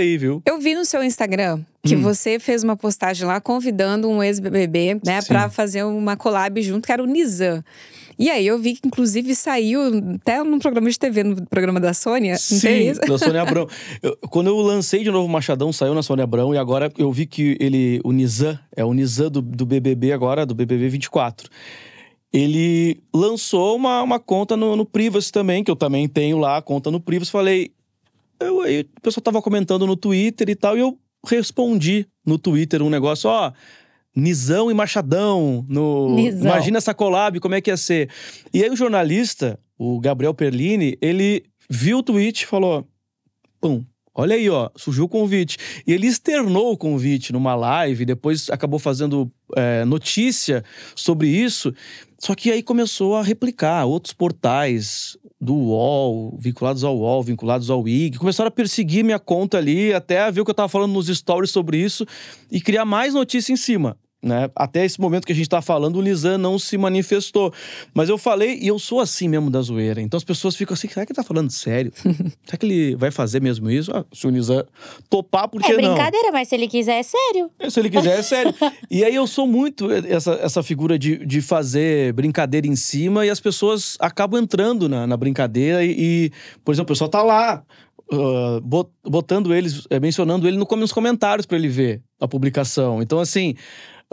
aí, viu? Eu vi no seu Instagram que hum. você fez uma postagem lá convidando um ex-BBB, né, para fazer uma collab junto, que era o Nizam. E aí eu vi que inclusive saiu até num programa de TV, no programa da Sônia, Sim, não da Sônia Abrão. Eu, quando eu lancei de novo o Machadão, saiu na Sônia Abrão e agora eu vi que ele, o Nizam, é o Nizam do, do BBB agora, do BBB 24 ele lançou uma, uma conta no, no Privacy também, que eu também tenho lá, conta no Privacy. Falei, eu, eu, o pessoal tava comentando no Twitter e tal, e eu respondi no Twitter um negócio, ó. Nizão e Machadão no. Nizão. Imagina essa collab, como é que ia ser. E aí o jornalista, o Gabriel Perlini, ele viu o tweet e falou: Pum, olha aí, ó, surgiu o convite. E ele externou o convite numa live, depois acabou fazendo é, notícia sobre isso. Só que aí começou a replicar outros portais, do UOL, vinculados ao UOL, vinculados ao IG, começaram a perseguir minha conta ali, até ver o que eu tava falando nos stories sobre isso e criar mais notícia em cima. Né? Até esse momento que a gente está falando, o Lisan não se manifestou. Mas eu falei, e eu sou assim mesmo da zoeira. Então as pessoas ficam assim: será que ele tá falando sério? será que ele vai fazer mesmo isso? Ah, se o Lisan topar, por é que é não? É brincadeira, mas se ele quiser, é sério. É, se ele quiser, é sério. e aí eu sou muito essa, essa figura de, de fazer brincadeira em cima e as pessoas acabam entrando na, na brincadeira. E, e, por exemplo, o pessoal tá lá ah, botando eles, eh, mencionando ele nos comentários para ele ver a publicação. Então, assim,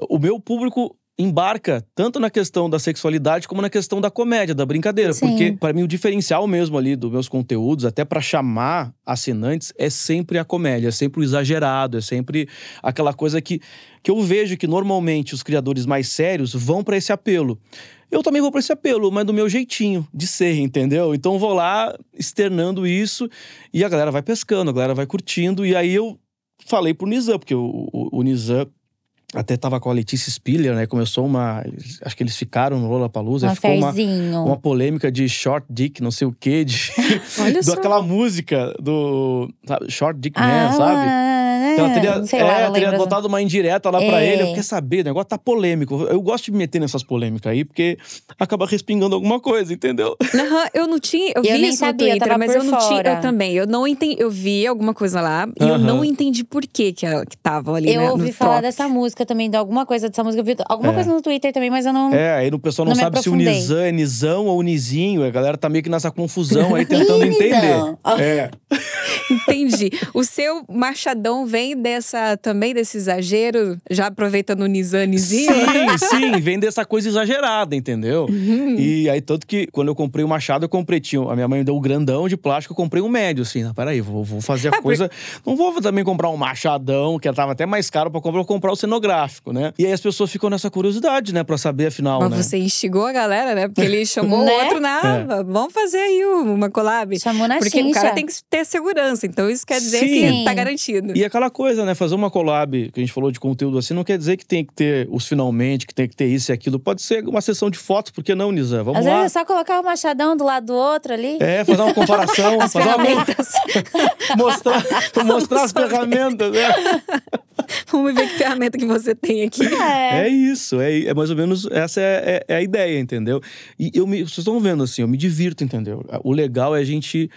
o meu público embarca tanto na questão da sexualidade como na questão da comédia, da brincadeira. Sim. Porque, para mim, o diferencial mesmo ali dos meus conteúdos, até para chamar assinantes, é sempre a comédia, é sempre o exagerado, é sempre aquela coisa que, que eu vejo que normalmente os criadores mais sérios vão para esse apelo. Eu também vou para esse apelo, mas do meu jeitinho de ser, entendeu? Então vou lá externando isso e a galera vai pescando, a galera vai curtindo. E aí eu falei pro Nizam, porque o, o, o Nizam até tava com a Letícia Spiller, né? Começou uma. Acho que eles ficaram no Lola Um ficou uma, uma polêmica de short dick, não sei o quê. De, Olha do, só. Aquela música do. Sabe, short dick ah, man, sabe? É. Né? Então, ela teria, sei lá, é, teria botado uma indireta lá é. pra ele. Eu quer saber, o negócio tá polêmico. Eu gosto de me meter nessas polêmicas aí, porque acaba respingando alguma coisa, entendeu? Uhum, eu não tinha. Eu, eu vi nem isso sabia, no Twitter, mas eu não fora. tinha. Eu também. Eu não entendi. Eu vi alguma coisa lá e uhum. eu não entendi por que que, ela, que tava ali. Eu né, ouvi falar top. dessa música também, de alguma coisa dessa música. Eu vi alguma é. coisa no Twitter também, mas eu não. É, aí o pessoal não, não sabe se o Nizan é Nizão ou Nizinho. A galera tá meio que nessa confusão aí, tentando entender. Ah. É. Entendi. O seu machadão vem dessa também desse exagero, já aproveitando o Nizanezinho? Sim, sim, vem dessa coisa exagerada, entendeu? Uhum. E aí, tanto que quando eu comprei o machado, eu comprei. Tinha, a minha mãe me deu o um grandão de plástico, eu comprei um médio, assim. Não, né? peraí, vou, vou fazer a ah, coisa. Não vou também comprar um machadão, que tava até mais caro pra comprar, vou comprar o cenográfico, né? E aí as pessoas ficam nessa curiosidade, né, pra saber afinal. Mas né? você instigou a galera, né? Porque ele chamou o né? outro na. É. Vamos fazer aí uma collab. Chamou na Porque chincha. o cara tem que ter segurança então, então isso quer dizer Sim. que assim, tá garantido. E aquela coisa, né? Fazer uma collab que a gente falou de conteúdo assim, não quer dizer que tem que ter os finalmente, que tem que ter isso e aquilo. Pode ser uma sessão de fotos, porque não, Nisa? Vamos Às lá. Vezes é só colocar o um machadão do lado do outro ali. É, fazer uma comparação, as fazer ferramentas. uma. mostrar, mostrar as ferramentas, né? Vamos ver que ferramenta que você tem aqui. É, é isso, é, é, mais ou menos essa é, é, é, a ideia, entendeu? E eu me, vocês estão vendo assim, eu me divirto, entendeu? O legal é a gente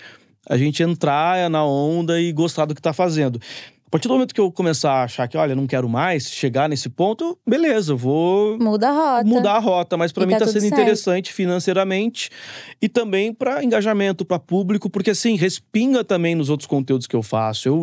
a gente entrar na onda e gostar do que tá fazendo. A partir do momento que eu começar a achar que, olha, não quero mais chegar nesse ponto, beleza, eu vou. Muda a rota. Mudar a rota, mas para mim tá, tá sendo certo. interessante financeiramente e também para engajamento, para público, porque assim, respinga também nos outros conteúdos que eu faço. Eu